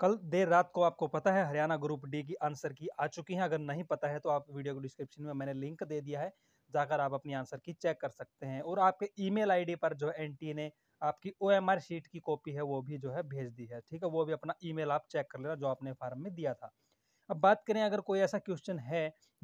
कल देर रात को आपको पता है हरियाणा ग्रुप डी की आंसर की आ चुकी है अगर नहीं पता है तो आप वीडियो को डिस्क्रिप्शन में मैंने लिंक दे दिया है जाकर आप अपनी आंसर की चेक कर सकते हैं और आपके ईमेल आईडी पर जो एन ने आपकी ओ शीट की कॉपी है वो भी जो है भेज दी है ठीक है वो भी अपना ई आप चेक कर लेना जो आपने फार्म में दिया था अब बात करें अगर कोई ऐसा क्वेश्चन है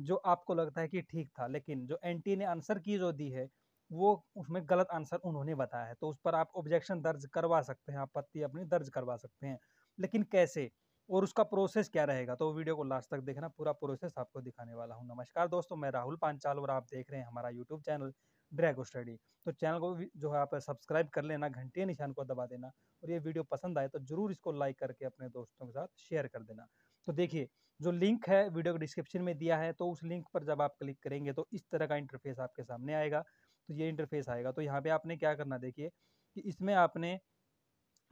जो आपको लगता है कि ठीक था लेकिन जो एन ने आंसर की जो दी है वो उसमें गलत आंसर उन्होंने बताया है तो उस पर आप ऑब्जेक्शन दर्ज करवा सकते हैं आपत्ति अपनी दर्ज करवा सकते हैं लेकिन कैसे और उसका प्रोसेस क्या रहेगा तो वीडियो को लास्ट तक देखना पूरा प्रोसेस आपको दिखाने वाला हूँ नमस्कार दोस्तों मैं राहुल पांचाल और आप देख रहे हैं हमारा यूट्यूब चैनल ड्रैगो स्टडी तो चैनल को भी जो है आप सब्सक्राइब कर लेना घंटे निशान को दबा देना और ये वीडियो पसंद आए तो जरूर इसको लाइक करके अपने दोस्तों के साथ शेयर कर देना तो देखिए जो लिंक है वीडियो के डिस्क्रिप्शन में दिया है तो उस लिंक पर जब आप क्लिक करेंगे तो इस तरह का इंटरफेस आपके सामने आएगा तो ये इंटरफेस आएगा तो यहाँ पे आपने क्या करना देखिए कि इसमें आपने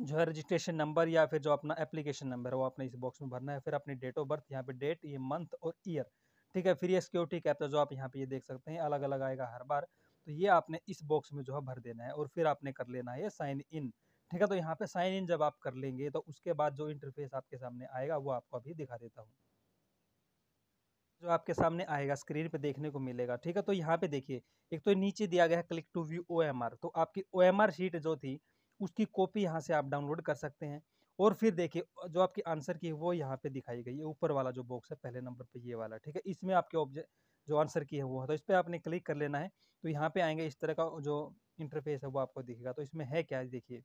जो है रजिस्ट्रेशन नंबर या फिर जो अपना एप्लीकेशन नंबर है वो आपने इस बॉक्स में भरना है फिर अपनी डेट ऑफ बर्थ यहाँ पे डेट ये मंथ और ईयर ठीक है फिर ये सिक्योरिटी कैप्चा जो आप यहाँ पे ये देख सकते हैं अलग अलग आएगा हर बार तो ये आपने इस बॉक्स में जो है भर देना है और फिर आपने कर लेना है साइन इन ठीक है तो यहाँ पे साइन इन जब आप कर लेंगे तो उसके बाद जो इंटरफेस आपके सामने आएगा वो आपको अभी दिखा देता हूँ जो आपके सामने आएगा स्क्रीन पे देखने को मिलेगा ठीक है तो यहाँ पे देखिए एक तो नीचे दिया गया है क्लिक टू व्यू ओ तो आपकी ओ शीट जो थी उसकी कॉपी यहाँ से आप डाउनलोड कर सकते हैं और फिर देखिए जो आपकी आंसर की है वो यहाँ पे दिखाई गई है ऊपर वाला जो बॉक्स है पहले नंबर पे ये वाला ठीक है इसमें आपके ऑब्जेक्ट जो आंसर की है वो है तो इस पर आपने क्लिक कर लेना है तो यहाँ पे आएंगे इस तरह का जो इंटरफेस है वो आपको दिखेगा तो इसमें है क्या देखिए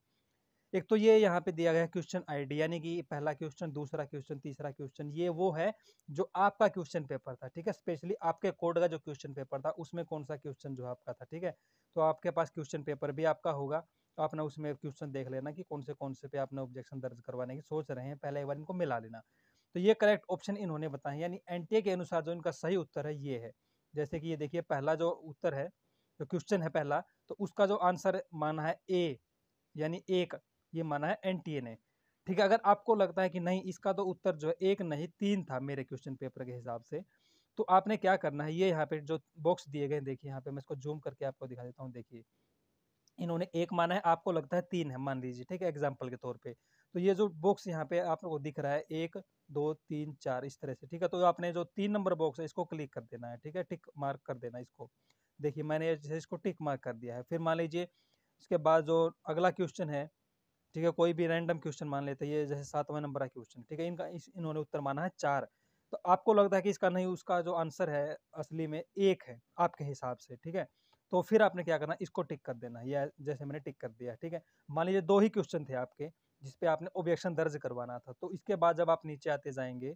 एक तो ये यहाँ पे दिया गया है क्वेश्चन आईडी यानी कि पहला क्वेश्चन दूसरा क्वेश्चन तीसरा क्वेश्चन ये वो है जो आपका क्वेश्चन पेपर था ठीक है स्पेशली आपके कोड का जो क्वेश्चन पेपर था उसमें कौन सा क्वेश्चन जो आपका था ठीक है तो आपके पास क्वेश्चन पेपर भी आपका होगा तो आपने उसमें क्वेश्चन देख लेना कि कौन से कौन से पे आपने ऑब्जेक्शन दर्ज करवाने की सोच रहे हैं पहले एक बार इनको मिला लेना तो ये करेक्ट ऑप्शन इन्होंने बताया यानी एन के अनुसार जो इनका सही उत्तर है ये है जैसे कि ये देखिए पहला जो उत्तर है जो क्वेश्चन है पहला तो उसका जो आंसर माना है ए यानी एक ये माना है एन ने ठीक है अगर आपको लगता है कि नहीं इसका तो उत्तर जो है एक नहीं तीन था मेरे क्वेश्चन पेपर के हिसाब से तो आपने क्या करना है ये यहाँ पे जो बॉक्स दिए गए देखिए यहाँ पे मैं इसको जूम करके आपको दिखा देता हूँ देखिए इन्होंने एक माना है आपको लगता है तीन है मान लीजिए ठीक है एग्जाम्पल के तौर पर तो ये जो बॉक्स यहाँ पे आपको दिख रहा है एक दो तीन चार इस तरह से ठीक है तो आपने जो तीन नंबर बॉक्स है इसको क्लिक कर देना है ठीक है टिक मार्क कर देना इसको देखिए मैंने जैसे इसको टिक मार्क कर दिया है फिर मान लीजिए इसके बाद जो अगला क्वेश्चन है ठीक है कोई भी रैंडम क्वेश्चन मान लेते हैं ये जैसे सातवें नंबर का क्वेश्चन ठीक है इनका इस इन्होंने उत्तर माना है चार तो आपको लगता है कि इसका नहीं उसका जो आंसर है असली में एक है आपके हिसाब से ठीक है तो फिर आपने क्या करना इसको टिक कर देना या जैसे मैंने टिक कर दिया ठीक है मान लीजिए दो ही क्वेश्चन थे आपके जिसपे आपने ऑब्जेक्शन दर्ज करवाना था तो इसके बाद जब आप नीचे आते जाएंगे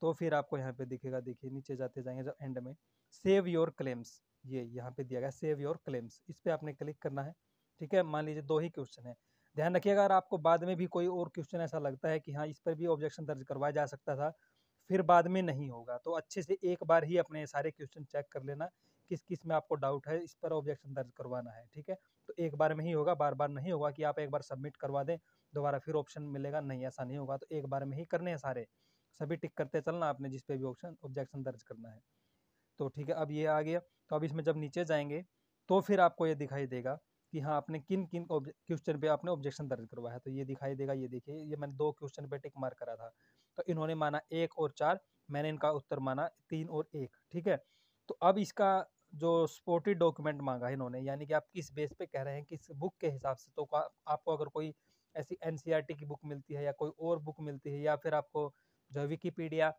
तो फिर आपको यहाँ पे दिखेगा देखिए नीचे जाते जाएंगे जब एंड में सेव योर क्लेम्स ये यहाँ पे दिया गया सेव योर क्लेम्स इस पर आपने क्लिक करना है ठीक है मान लीजिए दो ही क्वेश्चन है ध्यान रखिएगा अगर आपको बाद में भी कोई और क्वेश्चन ऐसा लगता है कि हाँ इस पर भी ऑब्जेक्शन दर्ज करवाया जा सकता था फिर बाद में नहीं होगा तो अच्छे से एक बार ही अपने सारे क्वेश्चन चेक कर लेना किस किस में आपको डाउट है इस पर ऑब्जेक्शन दर्ज करवाना है ठीक है तो एक बार में ही होगा बार बार नहीं होगा कि आप एक बार सबमिट करवा दें दोबारा फिर ऑप्शन मिलेगा नहीं ऐसा नहीं होगा तो एक बार में ही करने हैं सारे सभी टिक करते चलना आपने जिस पे भी ऑप्शन ऑब्जेक्शन दर्ज करना है तो ठीक है अब ये आ गया तो अब इसमें जब नीचे जाएंगे तो फिर आपको ये दिखाई देगा कि हाँ आपने किन किन क्वेश्चन पे आपने ऑब्जेक्शन दर्ज करवाया है तो ये दिखाई देगा ये देखिए ये मैंने दो क्वेश्चन पे टिक मार करा था तो इन्होंने माना एक और चार मैंने इनका उत्तर माना तीन और एक ठीक है तो अब इसका जो सपोर्टेड डॉक्यूमेंट मांगा है इन्होंने यानी कि आप किस बेस पे कह रहे हैं किस बुक के हिसाब से तो आपको अगर कोई ऐसी एन e की बुक मिलती है या कोई और बुक मिलती है या फिर आपको जो है विकीपीडिया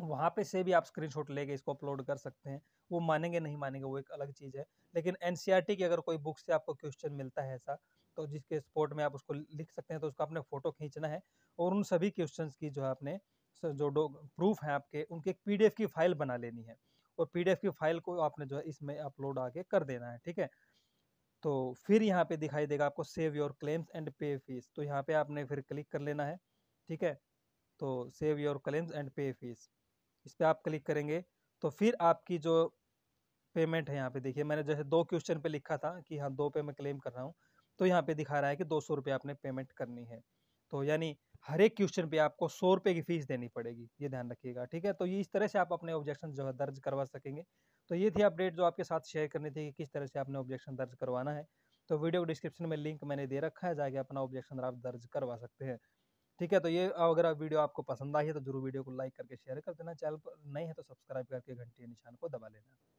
वहाँ पे से भी आप स्क्रीनशॉट लेके इसको अपलोड कर सकते हैं वो मानेंगे नहीं मानेंगे वो एक अलग चीज़ है लेकिन एन e की अगर कोई बुक से आपको क्वेश्चन मिलता है ऐसा तो जिसके सपोर्ट में आप उसको लिख सकते हैं तो उसका आपने फ़ोटो खींचना है और उन सभी क्वेश्चन की जो है आपने जो प्रूफ हैं आपके उनकी एक पी की फ़ाइल बना लेनी है और पीडीएफ की फाइल को आपने जो है इसमें अपलोड आके कर देना है ठीक है तो फिर यहाँ पे दिखाई देगा आपको save your claims and pay fees तो यहाँ पे आपने फिर क्लिक कर लेना है ठीक है तो save your claims and pay fees इस पर आप क्लिक करेंगे तो फिर आपकी जो पेमेंट है यहाँ पे देखिए मैंने जैसे दो क्वेश्चन पे लिखा था कि हाँ दो पे मैं क्लेम कर रहा हूँ तो यहाँ पे दिखा रहा है कि दो सौ रुपये आपने पेमेंट करनी है तो यानी हर एक क्वेश्चन पे आपको सौ रुपये की फीस देनी पड़ेगी ये ध्यान रखिएगा ठीक है तो ये इस तरह से आप अपने ऑब्जेक्शन जो है दर्ज करवा सकेंगे तो ये थी अपडेट जो आपके साथ शेयर करनी थी कि किस तरह से आपने ऑब्जेक्शन दर्ज करवाना है तो वीडियो को डिस्क्रिप्शन में लिंक मैंने दे रखा है जाके अपना ऑब्जेक्शन आप दर्ज करवा सकते हैं ठीक है तो ये अगर वीडियो आपको पसंद आई है तो जरूर वीडियो को लाइक करके शेयर कर देना चैनल पर नहीं है तो सब्सक्राइब करके घंटे निशान को दबा लेना